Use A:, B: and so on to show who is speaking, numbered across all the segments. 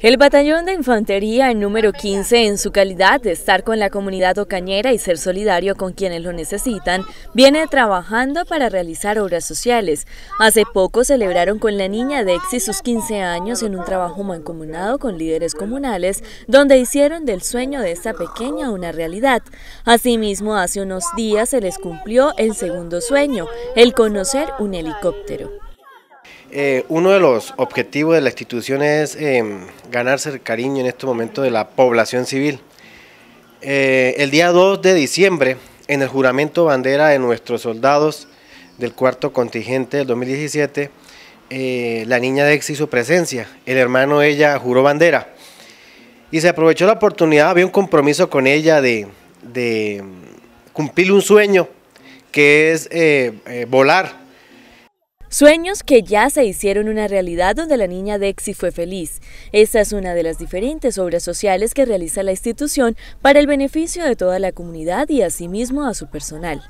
A: El batallón de infantería número 15, en su calidad de estar con la comunidad ocañera y ser solidario con quienes lo necesitan, viene trabajando para realizar obras sociales. Hace poco celebraron con la niña Dexi sus 15 años en un trabajo mancomunado con líderes comunales, donde hicieron del sueño de esta pequeña una realidad. Asimismo, hace unos días se les cumplió el segundo sueño, el conocer un helicóptero.
B: Eh, uno de los objetivos de la institución es em, ganarse el cariño en este momento de la población civil. Eh, el día 2 de diciembre, en el juramento bandera de nuestros soldados del cuarto contingente del 2017, eh, la niña Dex hizo presencia, el hermano ella juró bandera. Y se aprovechó la oportunidad, había un compromiso con ella de em, cumplir un sueño, que es volar
A: Sueños que ya se hicieron una realidad donde la niña Dexi fue feliz. Esta es una de las diferentes obras sociales que realiza la institución para el beneficio de toda la comunidad y asimismo a su personal.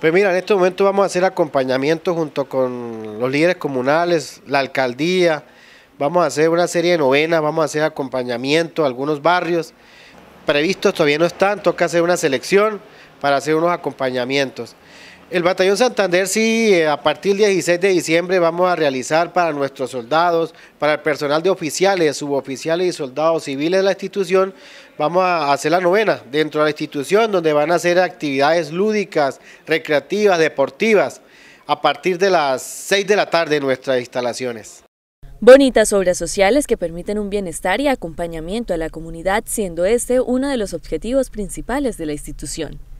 B: Pues mira, en este momento vamos a hacer acompañamiento junto con los líderes comunales, la alcaldía, vamos a hacer una serie de novenas, vamos a hacer acompañamiento a algunos barrios. Previstos todavía no están, toca hacer una selección para hacer unos acompañamientos. El Batallón Santander sí, eh, a partir del 16 de diciembre vamos a realizar para nuestros soldados, para el personal de oficiales, suboficiales y soldados civiles de la institución, vamos a hacer la novena dentro de la institución donde van a hacer actividades lúdicas, recreativas, deportivas, a partir de las 6 de la tarde en nuestras instalaciones.
A: Bonitas obras sociales que permiten un bienestar y acompañamiento a la comunidad, siendo este uno de los objetivos principales de la institución.